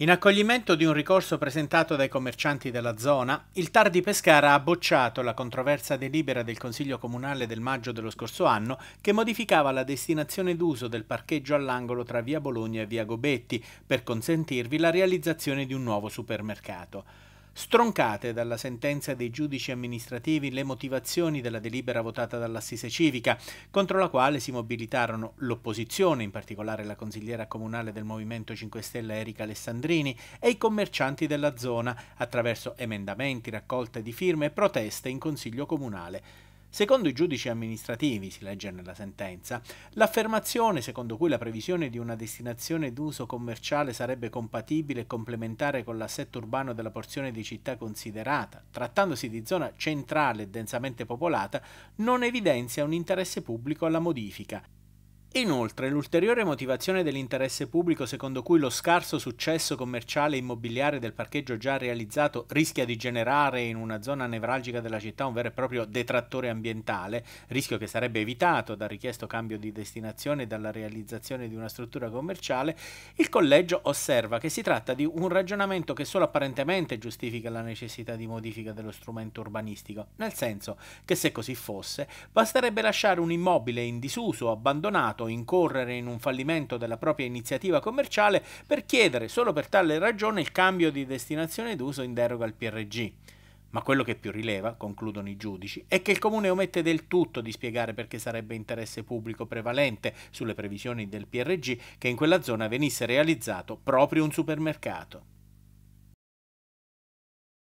In accoglimento di un ricorso presentato dai commercianti della zona, il TAR di Pescara ha bocciato la controversa delibera del Consiglio Comunale del maggio dello scorso anno che modificava la destinazione d'uso del parcheggio all'angolo tra via Bologna e via Gobetti per consentirvi la realizzazione di un nuovo supermercato. Stroncate dalla sentenza dei giudici amministrativi le motivazioni della delibera votata dall'assise civica, contro la quale si mobilitarono l'opposizione, in particolare la consigliera comunale del Movimento 5 Stelle Erika Alessandrini, e i commercianti della zona, attraverso emendamenti, raccolte di firme e proteste in Consiglio Comunale. Secondo i giudici amministrativi, si legge nella sentenza, l'affermazione secondo cui la previsione di una destinazione d'uso commerciale sarebbe compatibile e complementare con l'assetto urbano della porzione di città considerata, trattandosi di zona centrale e densamente popolata, non evidenzia un interesse pubblico alla modifica Inoltre, l'ulteriore motivazione dell'interesse pubblico secondo cui lo scarso successo commerciale e immobiliare del parcheggio già realizzato rischia di generare in una zona nevralgica della città un vero e proprio detrattore ambientale, rischio che sarebbe evitato dal richiesto cambio di destinazione e dalla realizzazione di una struttura commerciale, il collegio osserva che si tratta di un ragionamento che solo apparentemente giustifica la necessità di modifica dello strumento urbanistico, nel senso che se così fosse, basterebbe lasciare un immobile in disuso, abbandonato, stato incorrere in un fallimento della propria iniziativa commerciale per chiedere solo per tale ragione il cambio di destinazione d'uso in deroga al PRG. Ma quello che più rileva, concludono i giudici, è che il Comune omette del tutto di spiegare perché sarebbe interesse pubblico prevalente sulle previsioni del PRG che in quella zona venisse realizzato proprio un supermercato.